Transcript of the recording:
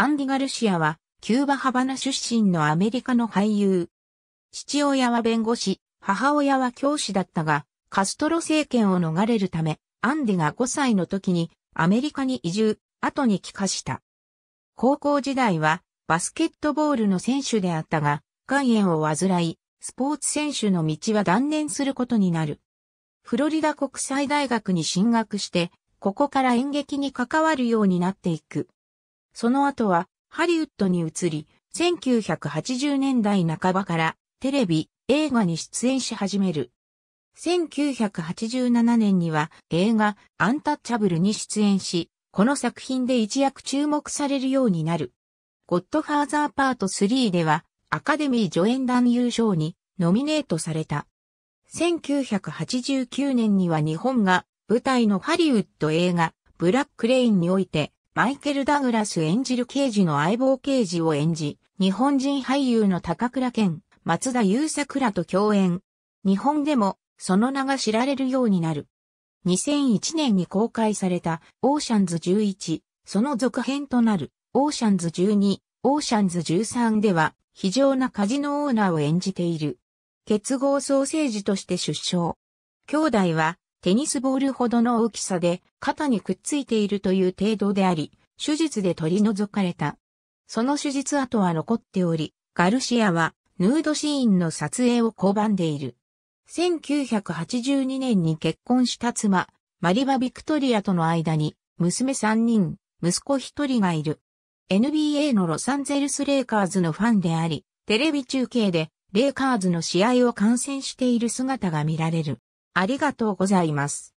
アンディ・ガルシアは、キューバ・ハバナ出身のアメリカの俳優。父親は弁護士、母親は教師だったが、カストロ政権を逃れるため、アンディが5歳の時にアメリカに移住、後に帰化した。高校時代はバスケットボールの選手であったが、肝炎を患い、スポーツ選手の道は断念することになる。フロリダ国際大学に進学して、ここから演劇に関わるようになっていく。その後はハリウッドに移り、1980年代半ばからテレビ、映画に出演し始める。1987年には映画アンタッチャブルに出演し、この作品で一躍注目されるようになる。ゴッドファーザーパート3ではアカデミー助演団優勝にノミネートされた。1989年には日本が舞台のハリウッド映画ブラックレインにおいてマイケル・ダグラス演じる刑事の相棒刑事を演じ、日本人俳優の高倉健、松田優作らと共演。日本でも、その名が知られるようになる。2001年に公開された、オーシャンズ11、その続編となる、オーシャンズ12、オーシャンズ13では、非常なカジノオーナーを演じている。結合ソーセージとして出生。兄弟は、テニスボールほどの大きさで肩にくっついているという程度であり、手術で取り除かれた。その手術跡は残っており、ガルシアはヌードシーンの撮影を拒んでいる。1982年に結婚した妻、マリバ・ビクトリアとの間に娘3人、息子1人がいる。NBA のロサンゼルス・レイカーズのファンであり、テレビ中継でレイカーズの試合を観戦している姿が見られる。ありがとうございます。